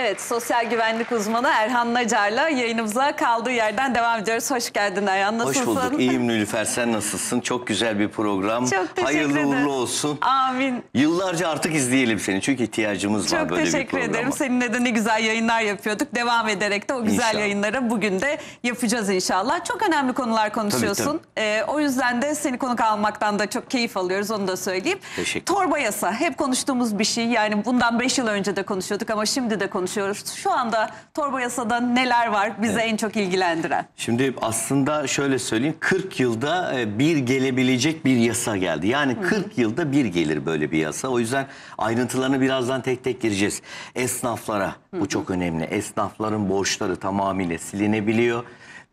Evet, sosyal güvenlik uzmanı Erhan Nacar'la yayınımıza kaldığı yerden devam ediyoruz. Hoş geldin Erhan, nasılsın? Hoş bulduk, iyiyim Nülüfer. Sen nasılsın? Çok güzel bir program. Çok teşekkür Hayırlı ederim. uğurlu olsun. Amin. Yıllarca artık izleyelim seni çünkü ihtiyacımız Çok var böyle bir programa. Çok teşekkür ederim. Seninle de ne güzel yayınlar yapıyorduk. Devam ederek de o güzel inşallah. yayınları bugün de yapacağız inşallah. Çok önemli konular konuşuyorsun. Tabii, tabii. Ee, o yüzden de seni konuk almaktan da çok keyif alıyoruz, onu da söyleyeyim. Teşekkür Torba yasa, hep konuştuğumuz bir şey. Yani bundan 5 yıl önce de konuşuyorduk ama şimdi de konuşuyoruz konuşuyoruz. Şu anda torba yasada neler var bize evet. en çok ilgilendiren? Şimdi aslında şöyle söyleyeyim 40 yılda e, bir gelebilecek bir yasa geldi. Yani 40 Hı. yılda bir gelir böyle bir yasa. O yüzden ayrıntılarını birazdan tek tek gireceğiz. Esnaflara Hı. bu çok önemli. Esnafların borçları tamamıyla silinebiliyor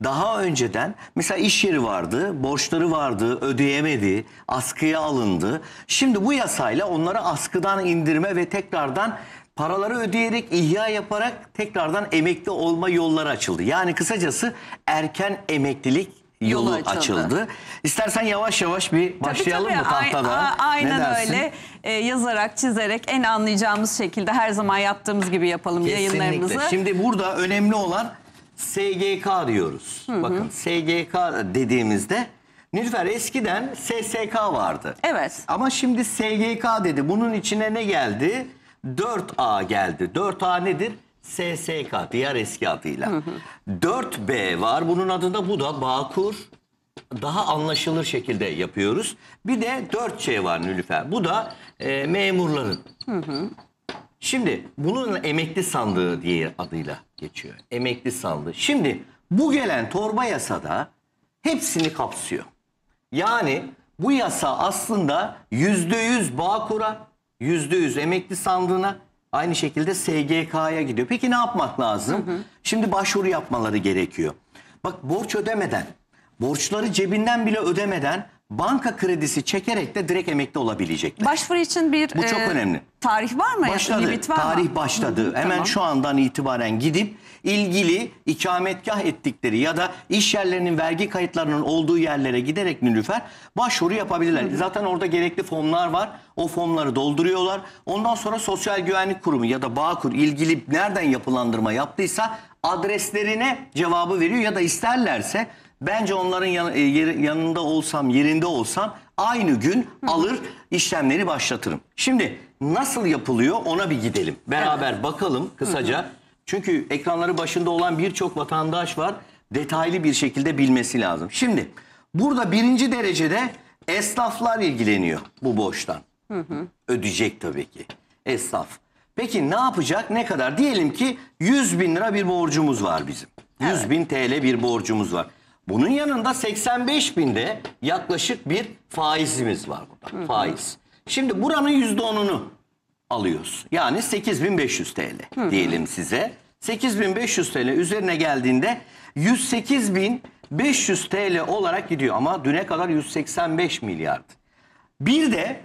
daha önceden mesela iş yeri vardı, borçları vardı, ödeyemedi, askıya alındı. Şimdi bu yasayla onları askıdan indirme ve tekrardan paraları ödeyerek, ihya yaparak tekrardan emekli olma yolları açıldı. Yani kısacası erken emeklilik yolu, açıldı. açıldı. İstersen yavaş yavaş bir başlayalım tabii, tabii. mı tahtada? A aynen öyle. E, yazarak, çizerek en anlayacağımız şekilde her zaman yaptığımız gibi yapalım Kesinlikle. yayınlarımızı. Şimdi burada önemli olan SGK diyoruz. Hı hı. Bakın SGK dediğimizde Nilüfer eskiden SSK vardı. Evet. Ama şimdi SGK dedi. Bunun içine ne geldi? 4A geldi. 4A nedir? SSK diğer eski adıyla. 4B var bunun adında bu da Bağkur daha anlaşılır şekilde yapıyoruz. Bir de 4C var Nülüfer. Bu da e, memurların. Şimdi bunun emekli sandığı diye adıyla geçiyor. Emekli sandığı. Şimdi bu gelen torba yasada hepsini kapsıyor. Yani bu yasa aslında yüzde yüz Bağkur'a Yüzde yüz emekli sandığına aynı şekilde SGK'ya gidiyor. Peki ne yapmak lazım? Hı hı. Şimdi başvuru yapmaları gerekiyor. Bak borç ödemeden, borçları cebinden bile ödemeden banka kredisi çekerek de direkt emekli olabilecekler. Başvuru için bir Bu çok e, önemli. tarih var mı? Başladı. limit var tarih mı? başladı. Hı, Hemen tamam. şu andan itibaren gidip ilgili ikametgah ettikleri ya da iş yerlerinin vergi kayıtlarının olduğu yerlere giderek Nilüfer başvuru yapabilirler. Hı. Zaten orada gerekli formlar var. O formları dolduruyorlar. Ondan sonra Sosyal Güvenlik Kurumu ya da Bağkur ilgili nereden yapılandırma yaptıysa adreslerine cevabı veriyor ya da isterlerse Bence onların yan, e, yanında olsam, yerinde olsam aynı gün alır işlemleri başlatırım. Şimdi nasıl yapılıyor ona bir gidelim. Beraber bakalım kısaca. Çünkü ekranları başında olan birçok vatandaş var. Detaylı bir şekilde bilmesi lazım. Şimdi burada birinci derecede esnaflar ilgileniyor bu borçtan. Ödeyecek tabii ki esnaf. Peki ne yapacak? Ne kadar? Diyelim ki 100 bin lira bir borcumuz var bizim. 100 bin TL bir borcumuz var. Bunun yanında 85 binde yaklaşık bir faizimiz var burada. Hı hı. Faiz. Şimdi buranın %10'unu alıyoruz. Yani 8500 TL hı hı. diyelim size. 8500 TL üzerine geldiğinde 108.500 TL olarak gidiyor ama düne kadar 185 milyardı. Bir de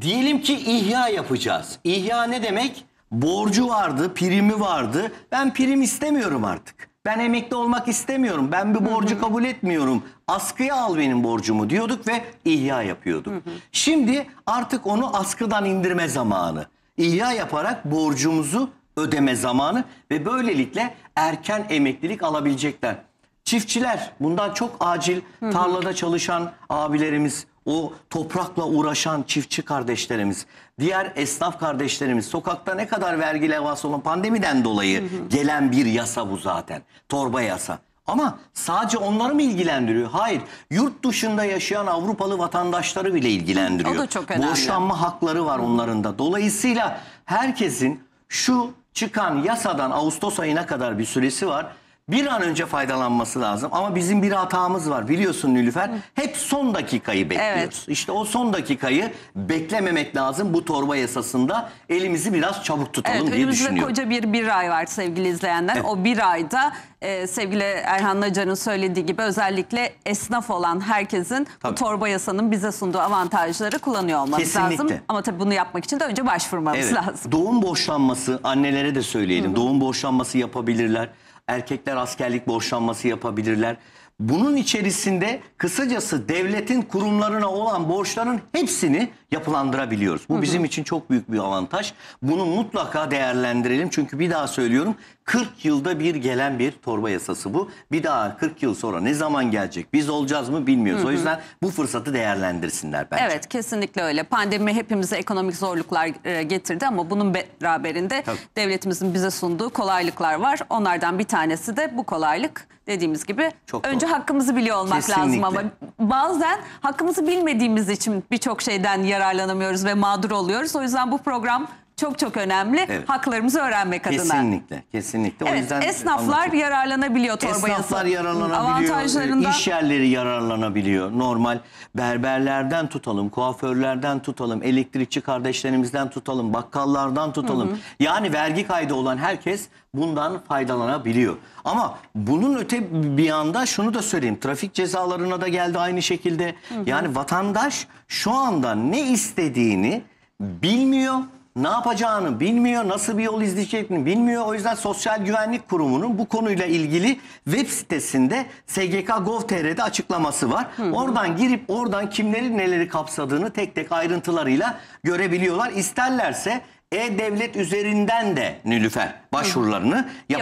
diyelim ki ihya yapacağız. İhya ne demek? Borcu vardı, primi vardı. Ben prim istemiyorum artık. Ben emekli olmak istemiyorum. Ben bir borcu hı hı. kabul etmiyorum. Askıya al benim borcumu diyorduk ve ihya yapıyorduk. Hı hı. Şimdi artık onu askıdan indirme zamanı. İhya yaparak borcumuzu ödeme zamanı ve böylelikle erken emeklilik alabilecekler. Çiftçiler bundan çok acil tarlada çalışan abilerimiz, o toprakla uğraşan çiftçi kardeşlerimiz, diğer esnaf kardeşlerimiz, sokakta ne kadar vergi levhası olan pandemiden dolayı gelen bir yasa bu zaten. Torba yasa. Ama sadece onları mı ilgilendiriyor? Hayır. Yurt dışında yaşayan Avrupalı vatandaşları bile ilgilendiriyor. O da çok önemli. Borçlanma hakları var onların da. Dolayısıyla herkesin şu çıkan yasadan Ağustos ayına kadar bir süresi var bir an önce faydalanması lazım. Ama bizim bir hatamız var biliyorsun Nülüfer. Hep son dakikayı bekliyoruz. Evet. İşte o son dakikayı beklememek lazım bu torba yasasında. Elimizi biraz çabuk tutalım Evet, diye önümüzde düşünüyorum. koca bir bir ay var sevgili izleyenler. Evet. O bir ayda e, sevgili Erhan Nacar'ın söylediği gibi özellikle esnaf olan herkesin bu torba yasanın bize sunduğu avantajları kullanıyor olması Kesinlikle. lazım. Ama tabii bunu yapmak için de önce başvurmamız lazım. Doğum borçlanması annelere de söyleyelim. Doğum borçlanması yapabilirler. Erkekler askerlik borçlanması yapabilirler. Bunun içerisinde kısacası devletin kurumlarına olan borçların hepsini yapılandırabiliyoruz. Bu bizim için çok büyük bir avantaj. Bunu mutlaka değerlendirelim. Çünkü bir daha söylüyorum 40 yılda bir gelen bir torba yasası bu. Bir daha 40 yıl sonra ne zaman gelecek biz olacağız mı bilmiyoruz. Hı hı. O yüzden bu fırsatı değerlendirsinler bence. Evet kesinlikle öyle. Pandemi hepimize ekonomik zorluklar e, getirdi ama bunun beraberinde Tabii. devletimizin bize sunduğu kolaylıklar var. Onlardan bir tanesi de bu kolaylık dediğimiz gibi Çok önce doğru. hakkımızı biliyor olmak Kesinlikle. lazım ama bazen hakkımızı bilmediğimiz için birçok şeyden yararlanamıyoruz ve mağdur oluyoruz. O yüzden bu program çok çok önemli. Evet. Haklarımızı öğrenmek adına. Kesinlikle, kesinlikle. Evet, o yüzden esnaflar anlatayım. yararlanabiliyor torba Esnaflar yararlanabiliyor. Avantajlarından... İş yerleri yararlanabiliyor. Normal berberlerden tutalım, kuaförlerden tutalım, elektrikçi kardeşlerimizden tutalım, bakkallardan tutalım. Hı hı. Yani vergi kaydı olan herkes bundan faydalanabiliyor. Ama bunun öte bir yanda şunu da söyleyeyim. Trafik cezalarına da geldi aynı şekilde. Hı hı. Yani vatandaş şu anda ne istediğini bilmiyor ne yapacağını bilmiyor, nasıl bir yol izleyeceklerini bilmiyor. O yüzden Sosyal Güvenlik Kurumu'nun bu konuyla ilgili web sitesinde SGK.gov.tr'de açıklaması var. Hı hı. Oradan girip oradan kimlerin neleri kapsadığını tek tek ayrıntılarıyla görebiliyorlar. İsterlerse e-Devlet üzerinden de Nilüfer başvurularını yapabiliyorlar.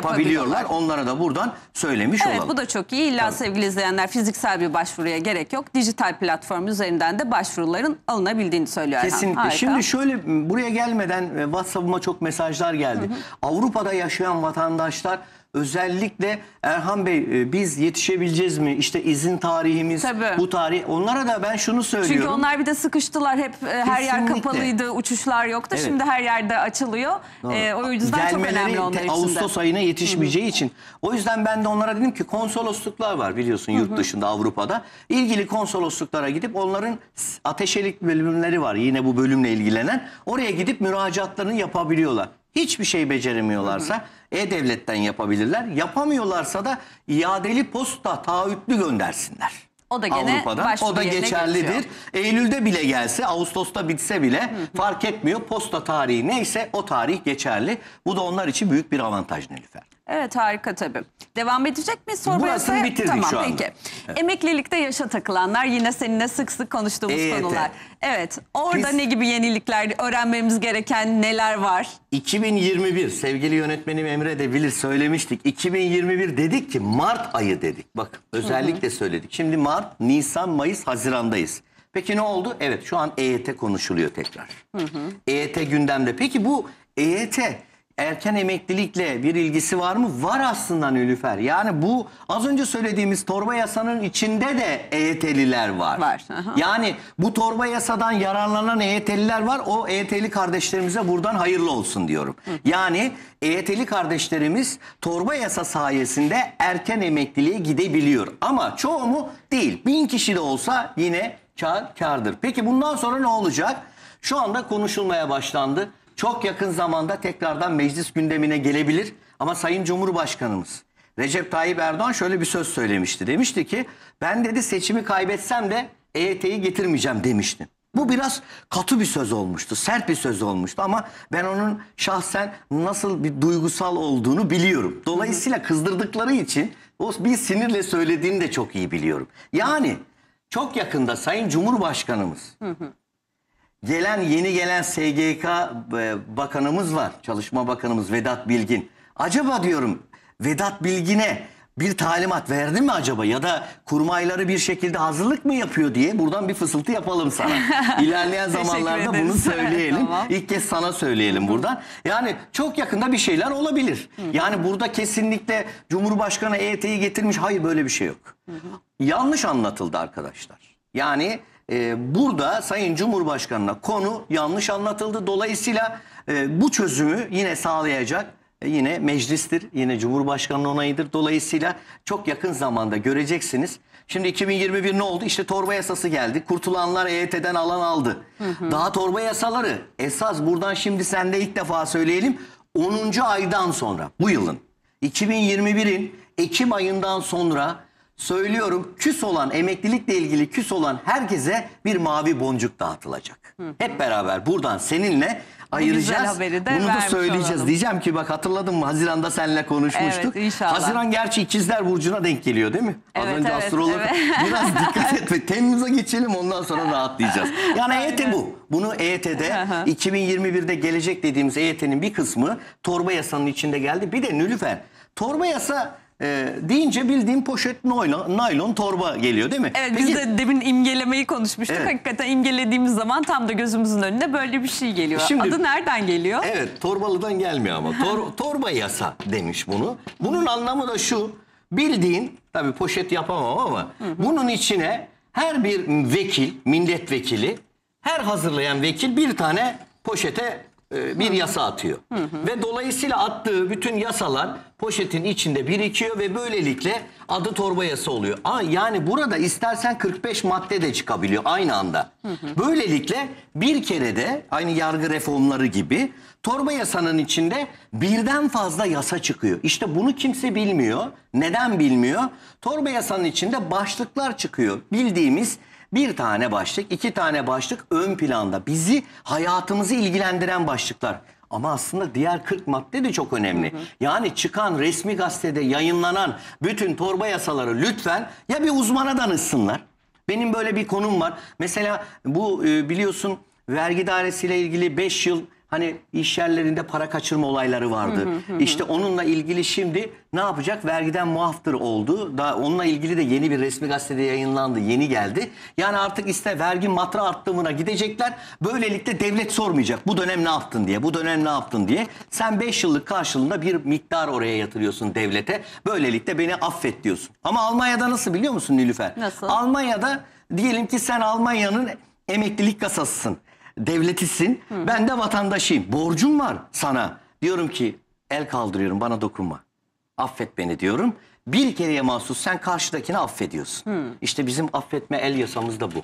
Yapabiliyorlar. Onlara da buradan söylemiş Evet olalım. bu da çok iyi. İlla sevgili izleyenler fiziksel bir başvuruya gerek yok. Dijital platform üzerinden de başvuruların alınabildiğini söylüyor Kesinlikle. Harika. Şimdi şöyle buraya gelmeden e, WhatsApp'ıma çok mesajlar geldi. Avrupa'da yaşayan vatandaşlar Özellikle Erhan Bey e, biz yetişebileceğiz mi? İşte izin tarihimiz, Tabii. bu tarih. Onlara da ben şunu söylüyorum. Çünkü onlar bir de sıkıştılar. Hep e, her yer kapalıydı, uçuşlar yoktu. Evet. Şimdi her yerde açılıyor. E, o yüzden çok önemli onlar te- için Ağustos ayına yetişmeyeceği için. O yüzden ben de onlara dedim ki konsolosluklar var biliyorsun yurt dışında Avrupa'da. İlgili konsolosluklara gidip onların ateşelik bölümleri var yine bu bölümle ilgilenen. Oraya gidip müracaatlarını yapabiliyorlar hiçbir şey beceremiyorlarsa e-devletten yapabilirler. Yapamıyorlarsa da iadeli posta taahhütlü göndersinler. O da gene Avrupa'dan. O da geçerlidir. geçiyor. Eylül'de bile gelse, Ağustos'ta bitse bile fark etmiyor. Posta tarihi neyse o tarih geçerli. Bu da onlar için büyük bir avantaj Nilüfer. Evet harika tabii. Devam edecek mi? Soru Burasını bitirdik tamam, şu anda. Peki. Evet. Emeklilikte yaşa takılanlar yine seninle sık sık konuştuğumuz EYT. konular. Evet orada Biz... ne gibi yenilikler öğrenmemiz gereken neler var? 2021 sevgili yönetmenim Emre de bilir söylemiştik. 2021 dedik ki Mart ayı dedik. Bak özellikle Hı -hı. söyledik. Şimdi Mart, Nisan, Mayıs, Haziran'dayız. Peki ne oldu? Evet şu an EYT konuşuluyor tekrar. Hı hı. EYT gündemde. Peki bu EYT erken emeklilikle bir ilgisi var mı? Var aslında Nülüfer. Yani bu az önce söylediğimiz torba yasanın içinde de EYT'liler var. Var. Aha. Yani bu torba yasadan yararlanan EYT'liler var. O EYT'li kardeşlerimize buradan hayırlı olsun diyorum. Hı. Yani EYT'li kardeşlerimiz torba yasa sayesinde erken emekliliğe gidebiliyor. Ama çoğu mu? Değil. Bin kişi de olsa yine kar, kardır. Peki bundan sonra ne olacak? Şu anda konuşulmaya başlandı çok yakın zamanda tekrardan meclis gündemine gelebilir. Ama Sayın Cumhurbaşkanımız Recep Tayyip Erdoğan şöyle bir söz söylemişti. Demişti ki ben dedi seçimi kaybetsem de EYT'yi getirmeyeceğim demişti. Bu biraz katı bir söz olmuştu, sert bir söz olmuştu ama ben onun şahsen nasıl bir duygusal olduğunu biliyorum. Dolayısıyla kızdırdıkları için o bir sinirle söylediğini de çok iyi biliyorum. Yani çok yakında Sayın Cumhurbaşkanımız hı hı. Gelen yeni gelen SGK e, bakanımız var. Çalışma Bakanımız Vedat Bilgin. Acaba diyorum Vedat Bilgin'e bir talimat verdi mi acaba ya da kurmayları bir şekilde hazırlık mı yapıyor diye buradan bir fısıltı yapalım sana. İlerleyen zamanlarda bunu söyleyelim. Evet, tamam. İlk kez sana söyleyelim buradan. Yani çok yakında bir şeyler olabilir. Yani burada kesinlikle Cumhurbaşkanı EYT'yi getirmiş. Hayır böyle bir şey yok. Yanlış anlatıldı arkadaşlar. Yani e, burada Sayın Cumhurbaşkanı'na konu yanlış anlatıldı. Dolayısıyla e, bu çözümü yine sağlayacak e, yine meclistir, yine Cumhurbaşkanı'nın onayıdır. Dolayısıyla çok yakın zamanda göreceksiniz. Şimdi 2021 ne oldu? İşte torba yasası geldi. Kurtulanlar EYT'den alan aldı. Hı hı. Daha torba yasaları esas buradan şimdi sende ilk defa söyleyelim. 10. aydan sonra bu yılın 2021'in Ekim ayından sonra söylüyorum küs olan emeklilikle ilgili küs olan herkese bir mavi boncuk dağıtılacak. Hı. Hep beraber buradan seninle ayıracağız. Bunu da söyleyeceğiz. Olalım. Diyeceğim ki bak hatırladın mı? Haziran'da seninle konuşmuştuk. Evet inşallah. Haziran gerçi ikizler burcuna denk geliyor değil mi? Az evet, önce evet, astrolog evet. biraz dikkat et ve Temmuz'a geçelim ondan sonra rahatlayacağız. Yani EYT bu. Bunu EYT'de 2021'de gelecek dediğimiz EYT'nin bir kısmı torba yasanın içinde geldi. Bir de Nülüfer. Torba yasa e, deyince bildiğim poşet naylon, naylon torba geliyor değil mi? Evet Peki, biz de demin imgelemeyi konuşmuştuk. Evet. Hakikaten imgelediğimiz zaman tam da gözümüzün önünde böyle bir şey geliyor. Şimdi, Adı nereden geliyor? Evet torbalıdan gelmiyor ama. Tor, torba yasa demiş bunu. Bunun anlamı da şu. Bildiğin tabii poşet yapamam ama bunun içine her bir vekil, milletvekili her hazırlayan vekil bir tane poşete e, bir yasa atıyor. Hı hı. Ve dolayısıyla attığı bütün yasalar poşetin içinde birikiyor ve böylelikle adı torba oluyor. Aa, yani burada istersen 45 madde de çıkabiliyor aynı anda. Hı hı. Böylelikle bir kere de aynı yargı reformları gibi torba yasanın içinde birden fazla yasa çıkıyor. İşte bunu kimse bilmiyor. Neden bilmiyor? Torba yasanın içinde başlıklar çıkıyor. Bildiğimiz bir tane başlık, iki tane başlık ön planda. Bizi hayatımızı ilgilendiren başlıklar. Ama aslında diğer 40 madde de çok önemli. Hı hı. Yani çıkan resmi gazetede yayınlanan bütün torba yasaları lütfen ya bir uzmana danışsınlar. Benim böyle bir konum var. Mesela bu e, biliyorsun vergi dairesiyle ilgili 5 yıl Hani iş yerlerinde para kaçırma olayları vardı. Hı hı hı. İşte onunla ilgili şimdi ne yapacak? Vergiden muaftır oldu. Daha onunla ilgili de yeni bir resmi gazetede yayınlandı. Yeni geldi. Yani artık iste vergi matra arttırımına gidecekler. Böylelikle devlet sormayacak. Bu dönem ne yaptın diye, bu dönem ne yaptın diye. Sen 5 yıllık karşılığında bir miktar oraya yatırıyorsun devlete. Böylelikle beni affet diyorsun. Ama Almanya'da nasıl biliyor musun Nilüfer? Nasıl? Almanya'da diyelim ki sen Almanya'nın emeklilik kasasısın devletisin. Hı. Ben de vatandaşıyım. Borcum var sana. Diyorum ki el kaldırıyorum bana dokunma. Affet beni diyorum. Bir kereye mahsus sen karşıdakini affediyorsun. Hı. Hmm. İşte bizim affetme el yasamız da bu.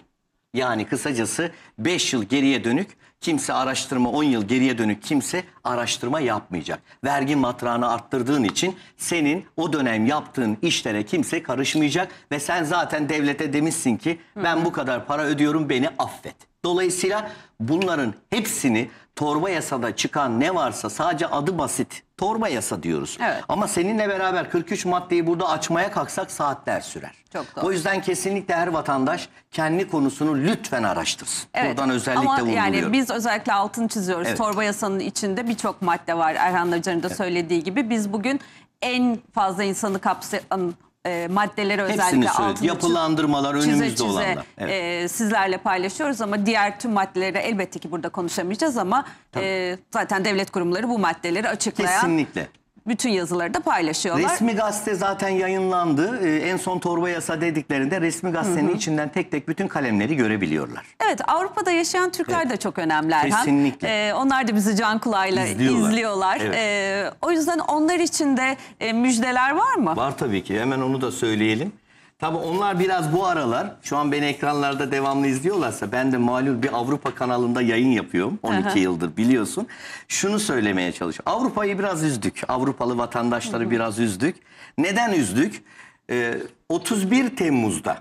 Yani kısacası 5 yıl geriye dönük kimse araştırma 10 yıl geriye dönük kimse araştırma yapmayacak. Vergi matrağını arttırdığın için senin o dönem yaptığın işlere kimse karışmayacak ve sen zaten devlete demişsin ki ben bu kadar para ödüyorum beni affet. Dolayısıyla bunların hepsini torba yasada çıkan ne varsa sadece adı basit torba yasa diyoruz. Evet. Ama seninle beraber 43 maddeyi burada açmaya kalksak saatler sürer. Çok doğru. O yüzden kesinlikle her vatandaş kendi konusunu lütfen araştırsın. Evet. Buradan özellikle Ama yani biz özellikle altını çiziyoruz. Evet. Torba yasanın içinde birçok madde var. Erhan Hoca'nın da evet. söylediği gibi biz bugün en fazla insanı kapsayan e, maddeleri Hepsini özellikle söyledik. altını Yapılandırmalar çize, önümüzde çize, olanlar. E, evet. E, sizlerle paylaşıyoruz ama diğer tüm maddeleri elbette ki burada konuşamayacağız ama e, zaten devlet kurumları bu maddeleri açıklayan Kesinlikle bütün yazıları da paylaşıyorlar. Resmi gazete zaten yayınlandı. Ee, en son torba yasa dediklerinde resmi gazetenin hı hı. içinden tek tek bütün kalemleri görebiliyorlar. Evet Avrupa'da yaşayan Türkler evet. de çok önemli Erhan. Kesinlikle. Ee, onlar da bizi can kulağıyla izliyorlar. izliyorlar. Evet. Ee, o yüzden onlar için de e, müjdeler var mı? Var tabii ki hemen onu da söyleyelim. Tabi onlar biraz bu aralar şu an beni ekranlarda devamlı izliyorlarsa ben de malum bir Avrupa kanalında yayın yapıyorum 12 Aha. yıldır biliyorsun. Şunu söylemeye çalışıyorum. Avrupa'yı biraz üzdük. Avrupalı vatandaşları hı hı. biraz üzdük. Neden üzdük? Ee, 31 Temmuz'da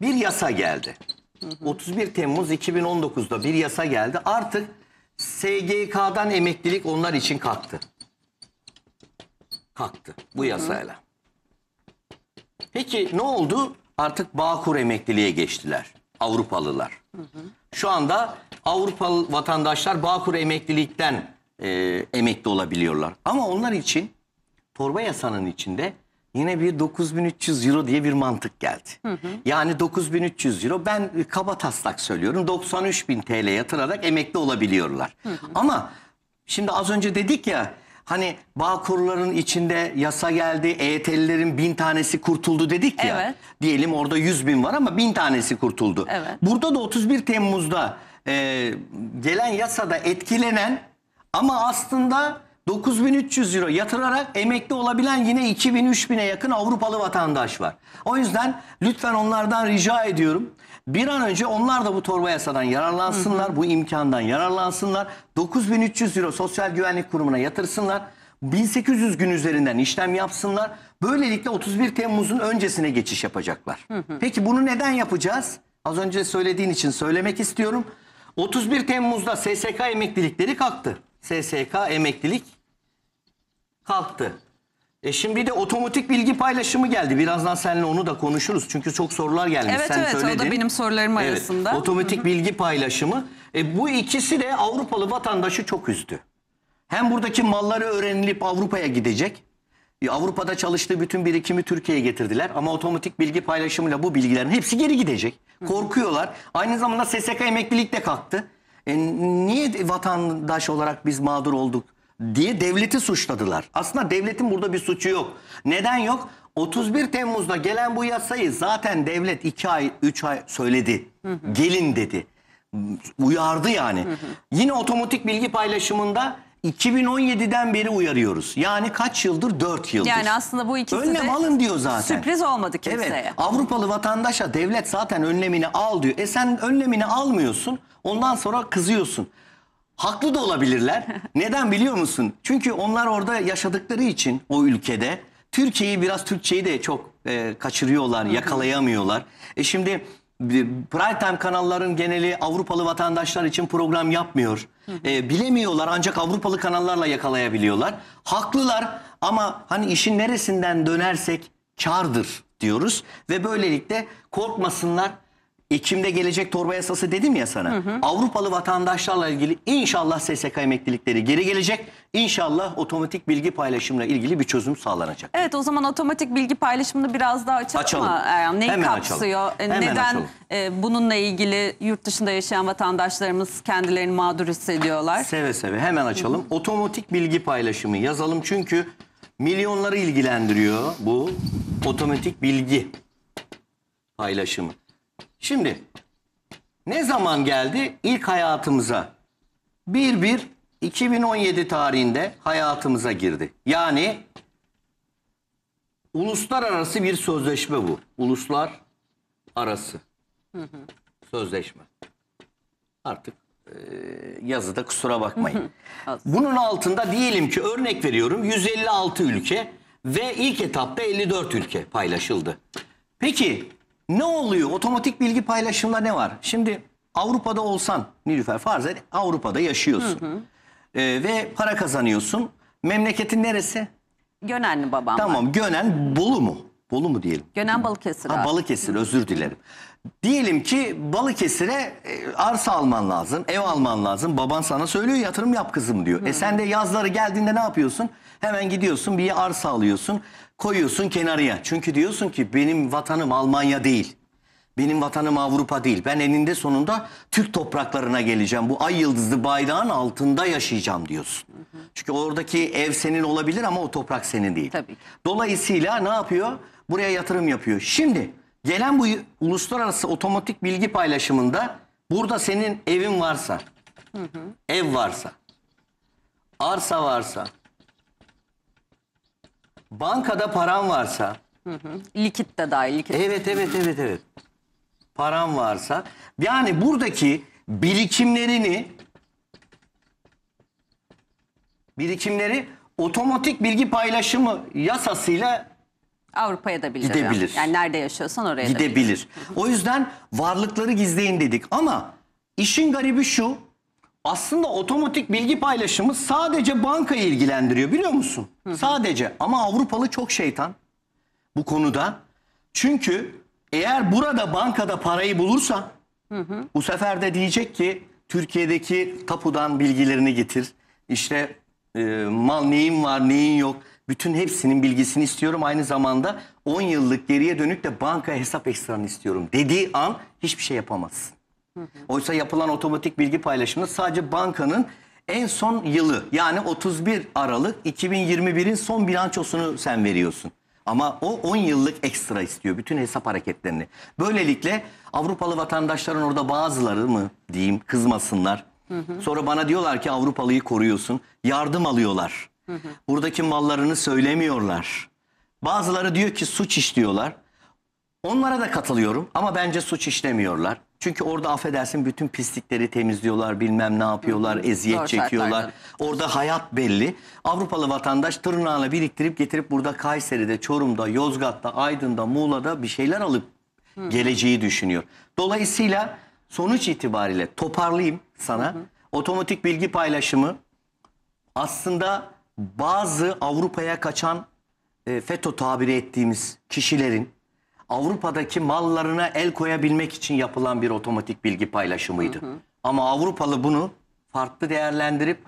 bir yasa geldi. Hı hı. 31 Temmuz 2019'da bir yasa geldi. Artık SGK'dan emeklilik onlar için kalktı. Kalktı bu yasayla. Hı hı. Peki ne oldu? Artık Bağkur emekliliğe geçtiler Avrupalılar. Hı hı. Şu anda Avrupalı vatandaşlar Bağkur emeklilikten e, emekli olabiliyorlar. Ama onlar için torba yasanın içinde yine bir 9300 euro diye bir mantık geldi. Hı hı. Yani 9300 euro ben e, kaba taslak söylüyorum 93.000 TL yatırarak emekli olabiliyorlar. Hı hı. Ama şimdi az önce dedik ya Hani Bağkurların içinde yasa geldi, EYT'lilerin bin tanesi kurtuldu dedik ya. Evet. Diyelim orada yüz bin var ama bin tanesi kurtuldu. Evet. Burada da 31 Temmuz'da e, gelen yasada etkilenen ama aslında 9300 euro yatırarak emekli olabilen yine 2000-3000'e yakın Avrupalı vatandaş var. O yüzden lütfen onlardan rica ediyorum. Bir an önce onlar da bu torba yasadan yararlansınlar, hı hı. bu imkandan yararlansınlar. 9300 euro Sosyal Güvenlik Kurumu'na yatırsınlar. 1800 gün üzerinden işlem yapsınlar. Böylelikle 31 Temmuz'un öncesine geçiş yapacaklar. Hı hı. Peki bunu neden yapacağız? Az önce söylediğin için söylemek istiyorum. 31 Temmuz'da SSK emeklilikleri kalktı. SSK emeklilik kalktı. E şimdi bir de otomatik bilgi paylaşımı geldi. Birazdan seninle onu da konuşuruz. Çünkü çok sorular gelmiş. Evet Sen evet söyledin. o da benim sorularım evet, arasında. Otomatik Hı -hı. bilgi paylaşımı. E, bu ikisi de Avrupalı vatandaşı çok üzdü. Hem buradaki malları öğrenilip Avrupa'ya gidecek. E, Avrupa'da çalıştığı bütün birikimi Türkiye'ye getirdiler. Ama otomatik bilgi paylaşımıyla bu bilgilerin hepsi geri gidecek. Korkuyorlar. Aynı zamanda SSK emeklilik de kalktı. E, niye vatandaş olarak biz mağdur olduk? diye devleti suçladılar. Aslında devletin burada bir suçu yok. Neden yok? 31 Temmuz'da gelen bu yasayı zaten devlet 2 ay 3 ay söyledi. Hı hı. Gelin dedi. Uyardı yani. Hı hı. Yine otomatik bilgi paylaşımında 2017'den beri uyarıyoruz. Yani kaç yıldır? 4 yıldır. Yani aslında bu ikisi Önlem de alın diyor zaten. sürpriz olmadı kimseye. Evet, Avrupalı vatandaşa devlet zaten önlemini al diyor. E sen önlemini almıyorsun ondan sonra kızıyorsun. Haklı da olabilirler. Neden biliyor musun? Çünkü onlar orada yaşadıkları için o ülkede Türkiye'yi biraz Türkçeyi de çok e, kaçırıyorlar, yakalayamıyorlar. E şimdi prime time kanalların geneli Avrupalı vatandaşlar için program yapmıyor. E, bilemiyorlar ancak Avrupalı kanallarla yakalayabiliyorlar. Haklılar ama hani işin neresinden dönersek kardır diyoruz ve böylelikle korkmasınlar. Ekim'de gelecek torba yasası dedim ya sana. Hı hı. Avrupalı vatandaşlarla ilgili inşallah SSK emeklilikleri geri gelecek. İnşallah otomatik bilgi paylaşımla ilgili bir çözüm sağlanacak. Evet o zaman otomatik bilgi paylaşımını biraz daha açalım, açalım. mı? Erhan? Ee, neyi Hemen kapsıyor? Açalım. Ee, neden E, bununla ilgili yurt dışında yaşayan vatandaşlarımız kendilerini mağdur hissediyorlar? Seve seve. Hemen açalım. Hı hı. Otomatik bilgi paylaşımı yazalım çünkü milyonları ilgilendiriyor bu otomatik bilgi paylaşımı. Şimdi ne zaman geldi? ilk hayatımıza. 1-1 2017 tarihinde hayatımıza girdi. Yani uluslararası bir sözleşme bu. Uluslar arası. Sözleşme. Artık e, yazıda kusura bakmayın. Bunun altında diyelim ki örnek veriyorum 156 ülke ve ilk etapta 54 ülke paylaşıldı. Peki ne oluyor? Otomatik bilgi paylaşımında ne var? Şimdi Avrupa'da olsan Nilüfer farz et Avrupa'da yaşıyorsun. Hı hı. Ee, ve para kazanıyorsun. Memleketin neresi? Gönenli babam. Tamam Gönen Bolu mu? Bolu mu diyelim? Gönen Balıkesir. Ha, abi. Balıkesir özür dilerim. Diyelim ki Balıkesir'e e, arsa alman lazım, ev alman lazım. Baban sana söylüyor yatırım yap kızım diyor. Hı. E sen de yazları geldiğinde ne yapıyorsun? Hemen gidiyorsun bir arsa alıyorsun, koyuyorsun kenarıya. Çünkü diyorsun ki benim vatanım Almanya değil. Benim vatanım Avrupa değil. Ben eninde sonunda Türk topraklarına geleceğim. Bu ay yıldızlı bayrağın altında yaşayacağım diyorsun. Hı hı. Çünkü oradaki ev senin olabilir ama o toprak senin değil. Tabii. Dolayısıyla ne yapıyor? Buraya yatırım yapıyor. Şimdi Gelen bu uluslararası otomatik bilgi paylaşımında burada senin evin varsa, hı hı. ev varsa, arsa varsa, bankada paran varsa, hı hı. likit de dahil, likit. Evet, evet, evet, evet. Paran varsa, yani buradaki birikimlerini birikimleri otomatik bilgi paylaşımı yasasıyla Avrupa'ya da bilir. Gidebilir. Yani nerede yaşıyorsan oraya Gidebilir. da bilir. O yüzden varlıkları gizleyin dedik ama işin garibi şu aslında otomatik bilgi paylaşımı sadece bankayı ilgilendiriyor biliyor musun? Sadece ama Avrupalı çok şeytan bu konuda. Çünkü eğer burada bankada parayı bulursa bu sefer de diyecek ki Türkiye'deki tapudan bilgilerini getir. İşte e, mal neyin var neyin yok. Bütün hepsinin bilgisini istiyorum. Aynı zamanda 10 yıllık geriye dönük de banka hesap ekstranı istiyorum dediği an hiçbir şey yapamazsın. Oysa yapılan otomatik bilgi paylaşımı sadece bankanın en son yılı yani 31 Aralık 2021'in son bilançosunu sen veriyorsun. Ama o 10 yıllık ekstra istiyor bütün hesap hareketlerini. Böylelikle Avrupalı vatandaşların orada bazıları mı diyeyim kızmasınlar. Hı hı. Sonra bana diyorlar ki Avrupalıyı koruyorsun. Yardım alıyorlar. Buradaki mallarını söylemiyorlar. Bazıları diyor ki suç işliyorlar. Onlara da katılıyorum ama bence suç işlemiyorlar. Çünkü orada affedersin bütün pislikleri temizliyorlar, bilmem ne yapıyorlar, hı hı. eziyet Zor çekiyorlar. Şartlarda. Orada hayat belli. Avrupalı vatandaş tırnağına biriktirip getirip burada Kayseri'de, Çorum'da, Yozgat'ta, Aydın'da, Muğla'da bir şeyler alıp hı. geleceği düşünüyor. Dolayısıyla sonuç itibariyle toparlayayım sana. Hı hı. Otomatik bilgi paylaşımı aslında bazı Avrupa'ya kaçan e, FETÖ tabiri ettiğimiz kişilerin Avrupa'daki mallarına el koyabilmek için yapılan bir otomatik bilgi paylaşımıydı. Hı hı. Ama Avrupalı bunu farklı değerlendirip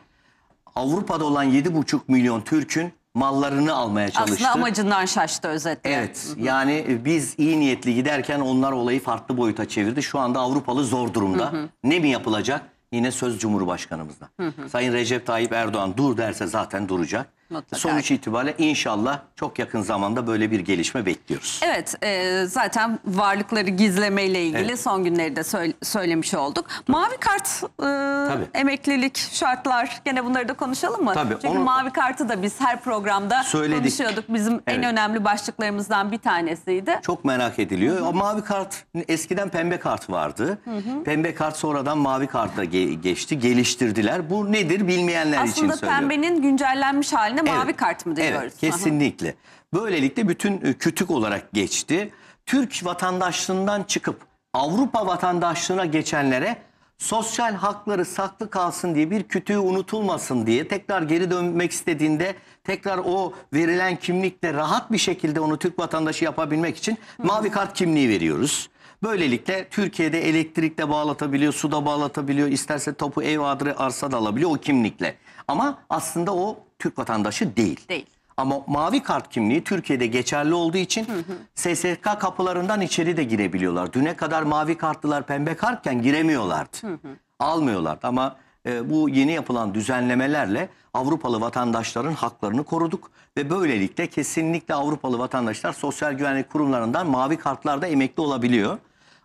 Avrupa'da olan 7,5 milyon Türk'ün mallarını almaya çalıştı. Aslında amacından şaştı özetle. Evet hı hı. yani e, biz iyi niyetli giderken onlar olayı farklı boyuta çevirdi. Şu anda Avrupalı zor durumda. Hı hı. Ne mi yapılacak? Yine söz cumhurbaşkanımızla. Hı hı. Sayın Recep Tayyip Erdoğan dur derse zaten duracak. Mutlaka. Sonuç itibariyle inşallah çok yakın zamanda böyle bir gelişme bekliyoruz. Evet e, zaten varlıkları ile ilgili evet. son günleri de söylemiş olduk. Tabii. Mavi kart, e, emeklilik, şartlar gene bunları da konuşalım mı? Tabii, Çünkü onu... mavi kartı da biz her programda Söyledik. konuşuyorduk. Bizim evet. en önemli başlıklarımızdan bir tanesiydi. Çok merak ediliyor. Hı -hı. O mavi kart eskiden pembe kart vardı. Hı hı. Pembe kart sonradan mavi karta ge geçti, geliştirdiler. Bu nedir bilmeyenler Aslında için söylüyorum. Aslında pembenin güncellenmiş haline de mavi evet. kart mı diyoruz? Evet kesinlikle. Böylelikle bütün e, kütük olarak geçti. Türk vatandaşlığından çıkıp Avrupa vatandaşlığına geçenlere sosyal hakları saklı kalsın diye bir kütüğü unutulmasın diye tekrar geri dönmek istediğinde tekrar o verilen kimlikle rahat bir şekilde onu Türk vatandaşı yapabilmek için Hı. mavi kart kimliği veriyoruz. Böylelikle Türkiye'de elektrikle bağlatabiliyor, suda bağlatabiliyor, isterse topu ev adre arsa da alabiliyor o kimlikle. Ama aslında o Türk vatandaşı değil. Değil. Ama mavi kart kimliği Türkiye'de geçerli olduğu için hı hı. SSK kapılarından içeri de girebiliyorlar. Düne kadar mavi kartlılar pembe kartken giremiyorlardı. Hı hı. Almıyorlardı ama e, bu yeni yapılan düzenlemelerle Avrupalı vatandaşların haklarını koruduk. Ve böylelikle kesinlikle Avrupalı vatandaşlar sosyal güvenlik kurumlarından mavi kartlarda emekli olabiliyor.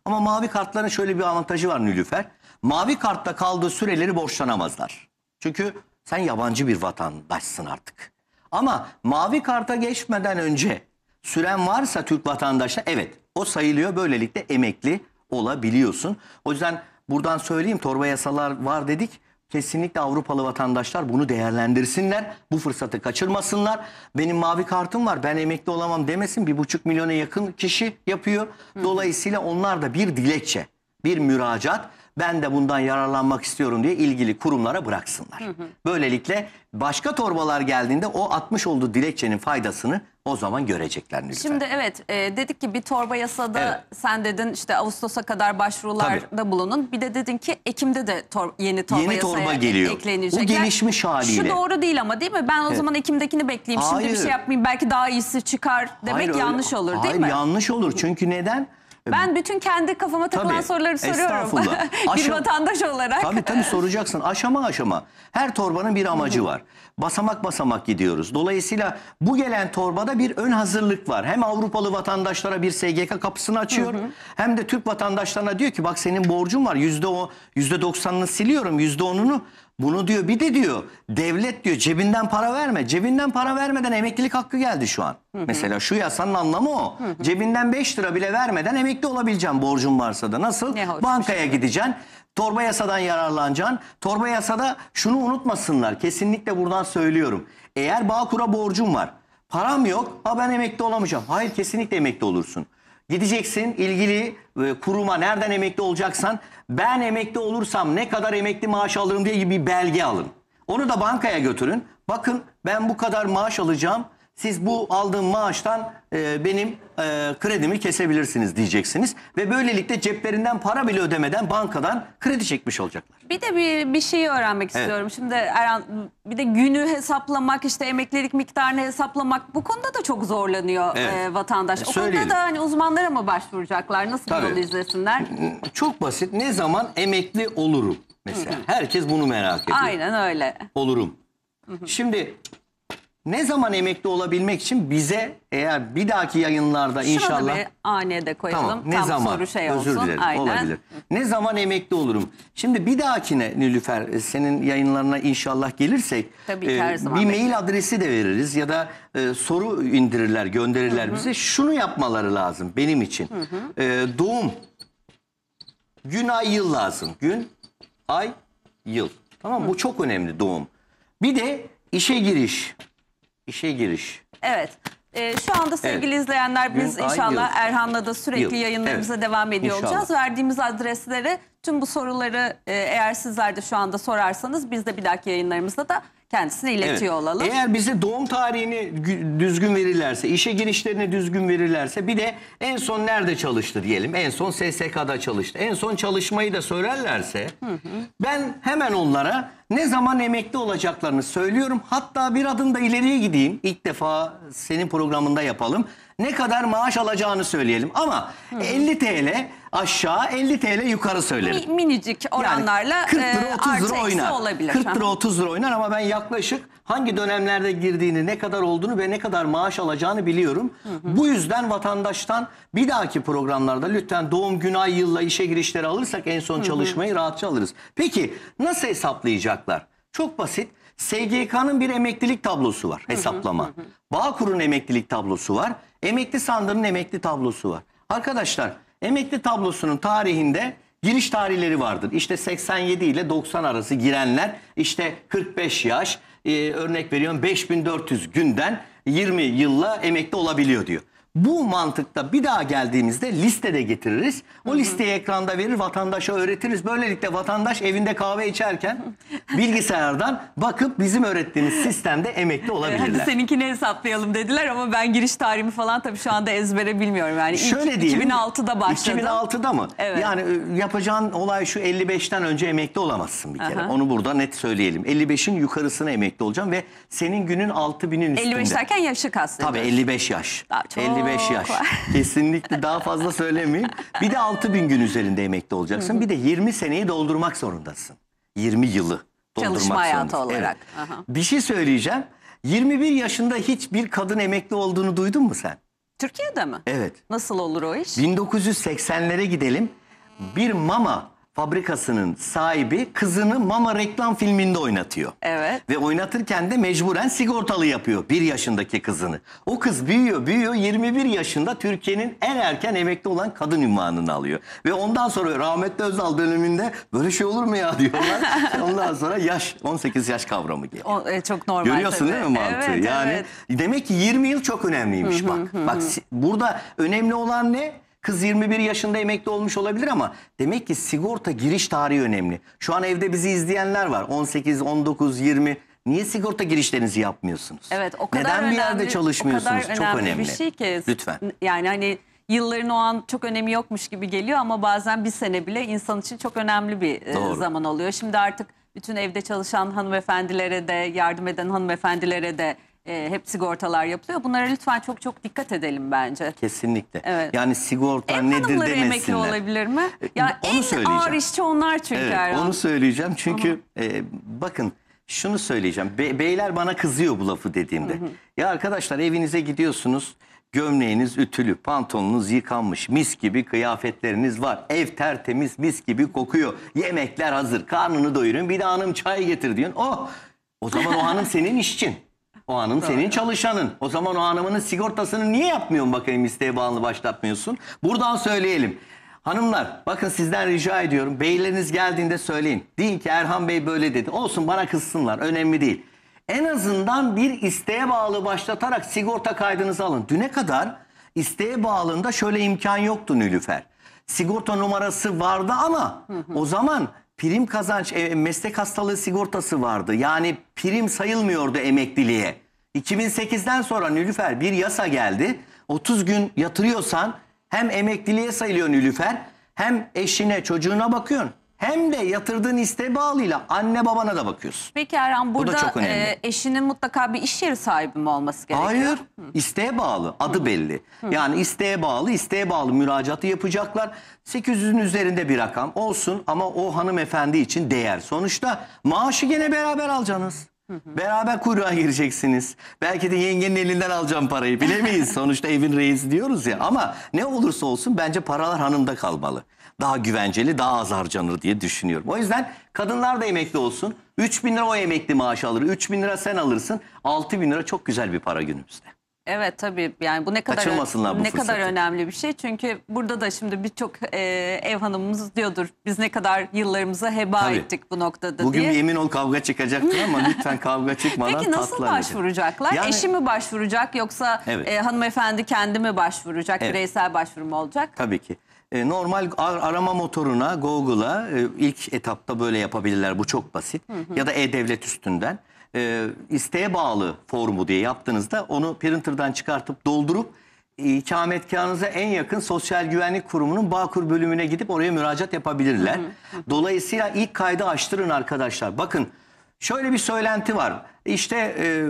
Ama mavi kartların şöyle bir avantajı var Nülüfer. Mavi kartta kaldığı süreleri borçlanamazlar. Çünkü sen yabancı bir vatandaşsın artık. Ama mavi karta geçmeden önce süren varsa Türk vatandaşına evet o sayılıyor. Böylelikle emekli olabiliyorsun. O yüzden buradan söyleyeyim torba yasalar var dedik. Kesinlikle Avrupalı vatandaşlar bunu değerlendirsinler. Bu fırsatı kaçırmasınlar. Benim mavi kartım var ben emekli olamam demesin. Bir buçuk milyona yakın kişi yapıyor. Dolayısıyla onlar da bir dilekçe, bir müracaat ben de bundan yararlanmak istiyorum diye ilgili kurumlara bıraksınlar. Hı hı. Böylelikle başka torbalar geldiğinde o atmış olduğu dilekçenin faydasını o zaman görecekler lütfen. Şimdi evet e, dedik ki bir torba yasada evet. sen dedin işte Ağustos'a kadar başvurularda Tabii. bulunun. Bir de dedin ki Ekim'de de tor yeni torba yeni yasaya torba geliyor. eklenecek. Bu gelişmiş haliyle. Şu doğru değil ama değil mi? Ben o evet. zaman Ekim'dekini bekleyeyim Hayır. şimdi bir şey yapmayayım belki daha iyisi çıkar demek Hayır, yanlış öyle. olur değil mi? Hayır yanlış olur çünkü neden? Ben bütün kendi kafama takılan tabii, soruları soruyorum. bir vatandaş olarak. Tabii tabii soracaksın aşama aşama. Her torbanın bir amacı var basamak basamak gidiyoruz. Dolayısıyla bu gelen torbada bir ön hazırlık var. Hem Avrupalı vatandaşlara bir SGK kapısını açıyor hı hı. hem de Türk vatandaşlarına diyor ki bak senin borcun var yüzde o siliyorum yüzde onunu bunu diyor bir de diyor devlet diyor cebinden para verme. Cebinden para vermeden emeklilik hakkı geldi şu an. Hı hı. Mesela şu yasanın anlamı o. Hı hı. Cebinden 5 lira bile vermeden emekli olabileceğim borcun varsa da. Nasıl? Bankaya şey. gideceksin. Torba yasadan yararlanacaksın. Torba yasada şunu unutmasınlar. Kesinlikle buradan söylüyorum. Eğer Bağkur'a borcum var. Param yok. Ha ben emekli olamayacağım. Hayır kesinlikle emekli olursun. Gideceksin ilgili e, kuruma nereden emekli olacaksan ben emekli olursam ne kadar emekli maaş alırım diye bir belge alın. Onu da bankaya götürün. Bakın ben bu kadar maaş alacağım siz bu aldığım maaştan e, benim e, kredimi kesebilirsiniz diyeceksiniz. Ve böylelikle ceplerinden para bile ödemeden bankadan kredi çekmiş olacaklar. Bir de bir, bir şeyi öğrenmek Evet. istiyorum. Şimdi Erhan bir de günü hesaplamak işte emeklilik miktarını hesaplamak bu konuda da çok zorlanıyor Evet. e, vatandaş. E, o söyleyelim. konuda da hani uzmanlara mı başvuracaklar? Nasıl Tabii. bir yol izlesinler? Çok basit ne zaman emekli olurum mesela. Herkes bunu merak ediyor. Aynen öyle. olurum. Şimdi ne zaman emekli olabilmek için bize eğer bir dahaki yayınlarda Şunu inşallah... Şunu da bir anede koyalım. Tamam, ne Tam zaman? Soru şey olsun. Özür dilerim. Aynen. Olabilir. Ne zaman emekli olurum? Şimdi bir dahakine Nilüfer e, senin yayınlarına inşallah gelirsek... Tabii e, ki her zaman. Bir mail bekliyorum. adresi de veririz ya da e, soru indirirler, gönderirler Hı -hı. bize. Şunu yapmaları lazım benim için. Hı -hı. E, doğum, gün, ay, yıl lazım. Gün, ay, yıl. Tamam mı? Bu çok önemli doğum. Bir de işe giriş işe giriş. Evet. Ee, şu anda sevgili evet. izleyenler biz Gün, inşallah ay, Erhan'la da sürekli yıl. yayınlarımıza evet. devam ediyor inşallah. olacağız. Verdiğimiz adresleri. Tüm bu soruları e, eğer sizler de şu anda sorarsanız biz de bir dahaki yayınlarımızda da kendisine iletiyor Evet. olalım. Eğer bize doğum tarihini düzgün verirlerse, işe girişlerini düzgün verirlerse bir de en son nerede çalıştı diyelim. En son SSK'da çalıştı. En son çalışmayı da söylerlerse ben hemen onlara ne zaman emekli olacaklarını söylüyorum. Hatta bir adım da ileriye gideyim. İlk defa senin programında yapalım. Ne kadar maaş alacağını söyleyelim ama 50 TL aşağı 50 TL yukarı söylerim. Mi, minicik oranlarla yani 40 lira 30 e, lira oynar. Olabilir. 40 lira 30 lira oynar ama ben yaklaşık hangi dönemlerde girdiğini, ne kadar olduğunu ve ne kadar maaş alacağını biliyorum. Hı hı. Bu yüzden vatandaştan bir dahaki programlarda lütfen doğum günü ay yılla işe girişleri alırsak en son çalışmayı hı hı. rahatça alırız. Peki nasıl hesaplayacaklar? Çok basit. SGK'nın bir emeklilik tablosu var hesaplama. Bağkur'un emeklilik tablosu var. Emekli sandığının emekli tablosu var. Arkadaşlar Emekli tablosunun tarihinde giriş tarihleri vardır. İşte 87 ile 90 arası girenler işte 45 yaş e, örnek veriyorum 5400 günden 20 yılla emekli olabiliyor diyor. Bu mantıkta bir daha geldiğimizde listede getiririz. O listeyi ekranda verir, vatandaşa öğretiriz. Böylelikle vatandaş evinde kahve içerken bilgisayardan bakıp bizim öğrettiğimiz sistemde emekli olabilirler. Hadi seninkini hesaplayalım dediler ama ben giriş tarihimi falan tabii şu anda ezbere bilmiyorum. Yani Şöyle ilk, diyeyim, 2006'da başladım. 2006'da mı? Evet. Yani e, yapacağın olay şu 55'ten önce emekli olamazsın bir kere. Aha. Onu burada net söyleyelim. 55'in yukarısına emekli olacağım ve senin günün 6000'in üstünde. 55 derken yaşı kastediyoruz. Tabii 55 yaş. Daha çok 55 25 yaş. Kesinlikle daha fazla söylemeyeyim. Bir de 6000 gün üzerinde emekli olacaksın. Bir de 20 seneyi doldurmak zorundasın. 20 yılı doldurmak Çalışma hayatı olarak. Evet. Bir şey söyleyeceğim. 21 yaşında hiçbir kadın emekli olduğunu duydun mu sen? Türkiye'de mi? Evet. Nasıl olur o iş? 1980'lere gidelim. Bir mama fabrikasının sahibi kızını Mama reklam filminde oynatıyor. Evet. Ve oynatırken de mecburen sigortalı yapıyor bir yaşındaki kızını. O kız büyüyor büyüyor 21 yaşında Türkiye'nin en erken emekli olan kadın ünvanını alıyor. Ve ondan sonra rahmetli Özal döneminde böyle şey olur mu ya diyorlar. ondan sonra yaş 18 yaş kavramı geliyor. O, e, çok normal Görüyorsun tabii. değil mi mantığı? Evet, yani evet. Demek ki 20 yıl çok önemliymiş bak. Bak burada önemli olan ne? Kız 21 yaşında emekli olmuş olabilir ama demek ki sigorta giriş tarihi önemli. Şu an evde bizi izleyenler var. 18, 19, 20 Niye sigorta girişlerinizi yapmıyorsunuz? Evet, o kadar Neden önemli, bir yerde çalışmıyorsunuz? O kadar önemli çok önemli. Bir şey ki, Lütfen. Yani hani yılların o an çok önemi yokmuş gibi geliyor ama bazen bir sene bile insan için çok önemli bir e, Doğru. zaman oluyor. Şimdi artık bütün evde çalışan hanımefendilere de yardım eden hanımefendilere de e, hep sigortalar yapılıyor. Bunlara lütfen çok çok dikkat edelim bence. Kesinlikle. Evet. Yani sigorta Ev nedir hanımları demesinler. emekli olabilir mi? Ee, ya onu en söyleyeceğim. ağır işçi onlar çünkü Evet, onu söyleyeceğim çünkü e, bakın şunu söyleyeceğim. Be- beyler bana kızıyor bu lafı dediğimde. Ya arkadaşlar evinize gidiyorsunuz. Gömleğiniz ütülü, pantolonunuz yıkanmış, mis gibi kıyafetleriniz var. Ev tertemiz, mis gibi kokuyor. Yemekler hazır, karnını doyurun. Bir de hanım çay getir diyorsun. Oh! O zaman o hanım senin işçin. O hanım senin çalışanın. O zaman o hanımının sigortasını niye yapmıyorsun bakayım isteğe bağlı başlatmıyorsun? Buradan söyleyelim. Hanımlar bakın sizden rica ediyorum. Beyleriniz geldiğinde söyleyin. Deyin ki Erhan Bey böyle dedi. Olsun bana kızsınlar önemli değil. En azından bir isteğe bağlı başlatarak sigorta kaydınızı alın. Düne kadar isteğe bağlında şöyle imkan yoktu Nülüfer. Sigorta numarası vardı ama o zaman prim kazanç e, meslek hastalığı sigortası vardı. Yani prim sayılmıyordu emekliliğe. 2008'den sonra Nülüfer bir yasa geldi. 30 gün yatırıyorsan hem emekliliğe sayılıyor Nülüfer hem eşine çocuğuna bakıyorsun hem de yatırdığın isteğe bağlıyla anne babana da bakıyorsun. Peki Erhan burada çok e, eşinin mutlaka bir iş yeri sahibi mi olması gerekiyor? Hayır. Hı. İsteğe bağlı. Adı belli. Hı. Yani isteğe bağlı, isteğe bağlı müracaatı yapacaklar. 800'ün üzerinde bir rakam olsun ama o hanımefendi için değer. Sonuçta maaşı gene beraber alacaksınız. Beraber kuyruğa gireceksiniz. Belki de yengenin elinden alacağım parayı bilemeyiz. Sonuçta evin reisi diyoruz ya. Ama ne olursa olsun bence paralar hanımda kalmalı daha güvenceli, daha az harcanır diye düşünüyorum. O yüzden kadınlar da emekli olsun. 3 bin lira o emekli maaşı alır. 3 bin lira sen alırsın. 6 bin lira çok güzel bir para günümüzde. Evet tabii yani bu ne kadar bu ne fırsatı. kadar önemli bir şey. Çünkü burada da şimdi birçok e, ev hanımımız diyordur biz ne kadar yıllarımızı heba tabii. ettik bu noktada Bugün diye. Bugün emin ol kavga çıkacaktır ama lütfen kavga çıkmadan Peki nasıl başvuracaklar? Yani, Eşi mi başvuracak yoksa evet. e, hanımefendi kendi mi başvuracak? Evet. Bireysel başvuru olacak? Tabii ki. E, normal arama motoruna Google'a e, ilk etapta böyle yapabilirler. Bu çok basit. Hı hı. Ya da e-devlet üstünden e, isteğe bağlı formu diye yaptığınızda onu printer'dan çıkartıp doldurup ikametgahınıza en yakın Sosyal Güvenlik Kurumu'nun Bağkur bölümüne gidip oraya müracaat yapabilirler. Hı hı. Dolayısıyla ilk kaydı açtırın arkadaşlar. Bakın şöyle bir söylenti var. İşte e,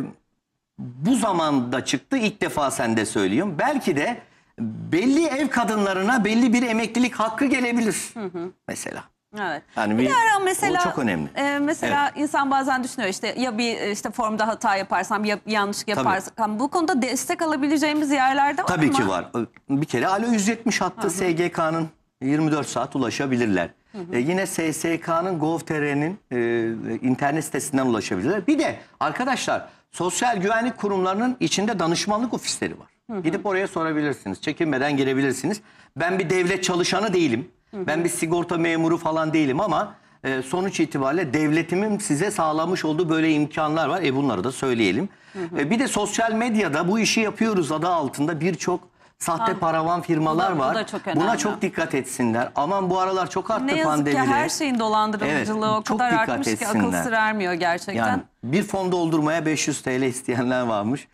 bu zamanda çıktı ilk defa sende söylüyorum. Belki de belli ev kadınlarına belli bir emeklilik hakkı gelebilir. Hı hı. Mesela. Evet. Yani bir, bir ara mesela çok önemli. E, mesela evet. insan bazen düşünüyor işte ya bir işte formda hata yaparsam ya yanlış yaparsam Tabii. bu konuda destek alabileceğimiz yerlerde var Tabii ama. ki var. Bir kere Alo 170 hattı SGK'nın 24 saat ulaşabilirler. Hı hı. E, yine SSK'nın Gov.tr'nin e, internet sitesinden ulaşabilirler. Bir de arkadaşlar sosyal güvenlik kurumlarının içinde danışmanlık ofisleri var. Hı hı. Gidip oraya sorabilirsiniz. Çekinmeden girebilirsiniz. Ben bir devlet çalışanı değilim. Hı hı. Ben bir sigorta memuru falan değilim ama e, sonuç itibariyle devletimin size sağlamış olduğu böyle imkanlar var. E bunları da söyleyelim. Hı E, bir de sosyal medyada bu işi yapıyoruz adı altında birçok sahte ha, paravan firmalar bu da, var. Bu da çok Buna çok dikkat etsinler. Aman bu aralar çok arttı pandemide. Ne yazık pandemide. ki her şeyin dolandırıcılığı evet, o kadar artmış etsinler. ki akıl sır ermiyor gerçekten. Yani bir fon doldurmaya 500 TL isteyenler varmış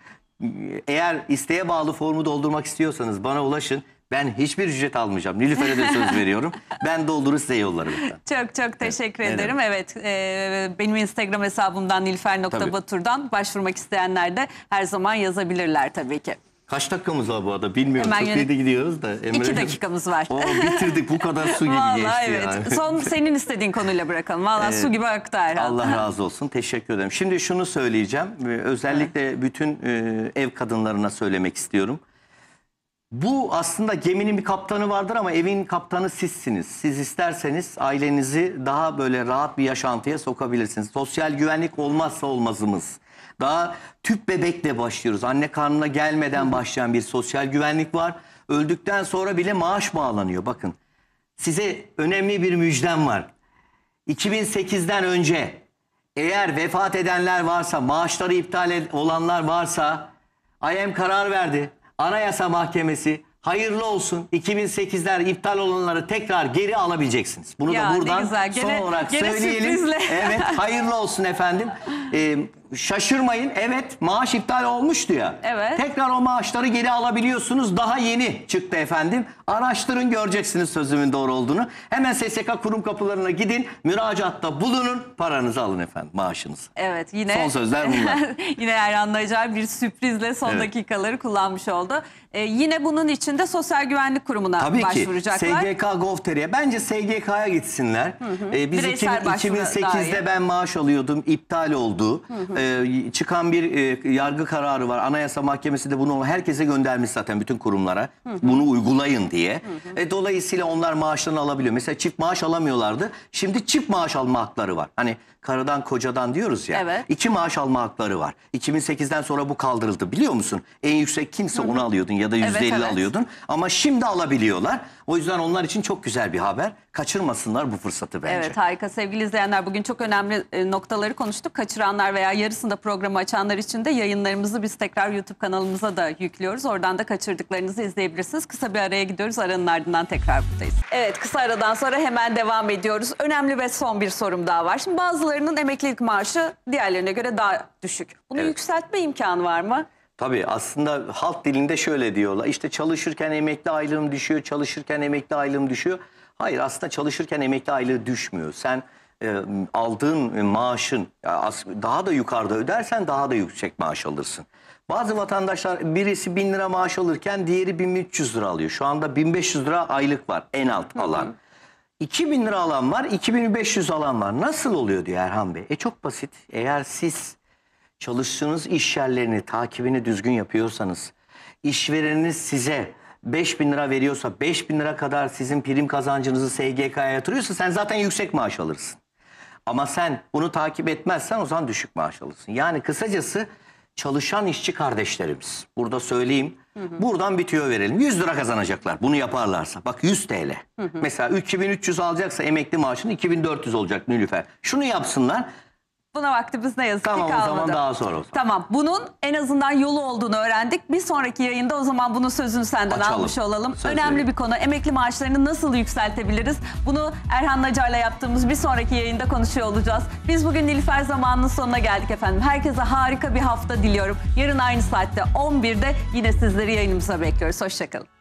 eğer isteğe bağlı formu doldurmak istiyorsanız bana ulaşın. Ben hiçbir ücret almayacağım. Nilüfer'e de söz veriyorum. Ben doldurur size yollarım. Çok çok teşekkür evet. ederim. Evet, e, benim Instagram hesabımdan nilüfer.batur'dan başvurmak isteyenler de her zaman yazabilirler tabii ki. Kaç dakikamız var bu arada bilmiyorum. Hemen Çok iyi gidiyoruz da. Emre İki dakikamız var. Oo, bitirdik bu kadar su gibi geçti evet. yani. Son senin istediğin konuyla bırakalım. Vallahi Evet. su gibi aktı Erhan. Allah razı olsun. Teşekkür ederim. Şimdi şunu söyleyeceğim. Ee, özellikle bütün e, ev kadınlarına söylemek istiyorum. Bu aslında geminin bir kaptanı vardır ama evin kaptanı sizsiniz. Siz isterseniz ailenizi daha böyle rahat bir yaşantıya sokabilirsiniz. Sosyal güvenlik olmazsa olmazımız. Daha tüp bebekle başlıyoruz. Anne karnına gelmeden başlayan bir sosyal güvenlik var. Öldükten sonra bile maaş bağlanıyor. Bakın size önemli bir müjdem var. 2008'den önce eğer vefat edenler varsa, maaşları iptal olanlar varsa IM karar verdi. Anayasa Mahkemesi hayırlı olsun 2008'ler iptal olanları tekrar geri alabileceksiniz. Bunu Ya, da buradan güzel. Gene- son olarak gene söyleyelim. sürprizle. Evet hayırlı olsun efendim. Ee, şaşırmayın. Evet maaş iptal olmuştu ya. Evet. Tekrar o maaşları geri alabiliyorsunuz. Daha yeni çıktı efendim. Araştırın göreceksiniz sözümün doğru olduğunu. Hemen SSK kurum kapılarına gidin. Müracaatta bulunun. Paranızı alın efendim maaşınızı. Evet yine. Son sözler bunlar. yine Erhan Nacar bir sürprizle son evet. dakikaları kullanmış oldu. Ee, yine bunun için de Sosyal Güvenlik Kurumu'na Tabii başvuracaklar. Tabii ki SGK Gov.tr'ye. Bence SGK'ya gitsinler. Hı hı. Ee, biz 2000, 2008'de ben maaş alıyordum. iptal oldu. Hı hı. Ee, e, çıkan bir e, yargı kararı var. Anayasa Mahkemesi de bunu herkese göndermiş zaten bütün kurumlara. Hı hı. Bunu uygulayın diye. Hı hı. E, dolayısıyla onlar maaşlarını alabiliyor. Mesela çift maaş alamıyorlardı. Şimdi çift maaş alma hakları var. Hani karadan kocadan diyoruz ya. Evet. İki maaş alma hakları var. 2008'den sonra bu kaldırıldı biliyor musun? En yüksek kimse Hı -hı. onu alıyordun ya da %50 evet, evet. alıyordun. Ama şimdi alabiliyorlar. O yüzden onlar için çok güzel bir haber. Kaçırmasınlar bu fırsatı bence. Evet harika sevgili izleyenler bugün çok önemli e, noktaları konuştuk. Kaçıranlar veya yarısında programı açanlar için de yayınlarımızı biz tekrar YouTube kanalımıza da yüklüyoruz. Oradan da kaçırdıklarınızı izleyebilirsiniz. Kısa bir araya gidiyoruz. Aranın ardından tekrar buradayız. Evet kısa aradan sonra hemen devam ediyoruz. Önemli ve son bir sorum daha var. Şimdi bazılarının emeklilik maaşı diğerlerine göre daha düşük. Bunu evet. yükseltme imkanı var mı? Tabii aslında halk dilinde şöyle diyorlar. İşte çalışırken emekli aylığım düşüyor, çalışırken emekli aylığım düşüyor. Hayır aslında çalışırken emekli aylığı düşmüyor. Sen e, aldığın e, maaşın daha da yukarıda ödersen daha da yüksek maaş alırsın. Bazı vatandaşlar birisi 1000 lira maaş alırken diğeri 1300 lira alıyor. Şu anda 1500 lira aylık var en alt alan. Hı hı. 2000 lira alan var, 2500 alan var. Nasıl oluyor diyor Erhan Bey. E çok basit. Eğer siz çalıştığınız iş yerlerini, takibini düzgün yapıyorsanız, işvereniniz size 5 bin lira veriyorsa 5 bin lira kadar sizin prim kazancınızı SGK'ya yatırıyorsa sen zaten yüksek maaş alırsın. Ama sen bunu takip etmezsen o zaman düşük maaş alırsın. Yani kısacası çalışan işçi kardeşlerimiz. Burada söyleyeyim. Hı hı. Buradan bir tüyo verelim. 100 lira kazanacaklar bunu yaparlarsa. Bak 100 TL. Hı hı. Mesela 3300 alacaksa emekli maaşın 2400 olacak Nülüfer. Şunu yapsınlar. Buna vaktimiz ne yazık tamam, ki kalmadı. Tamam o zaman daha sonra. O Tamam bunun en azından yolu olduğunu öğrendik. Bir sonraki yayında o zaman bunun sözünü senden Açalım. almış olalım. Söz Önemli bir konu. Emekli maaşlarını nasıl yükseltebiliriz? Bunu Erhan Nacar'la yaptığımız bir sonraki yayında konuşuyor olacağız. Biz bugün Nilüfer zamanının sonuna geldik efendim. Herkese harika bir hafta diliyorum. Yarın aynı saatte 11'de yine sizleri yayınımıza bekliyoruz. Hoşçakalın.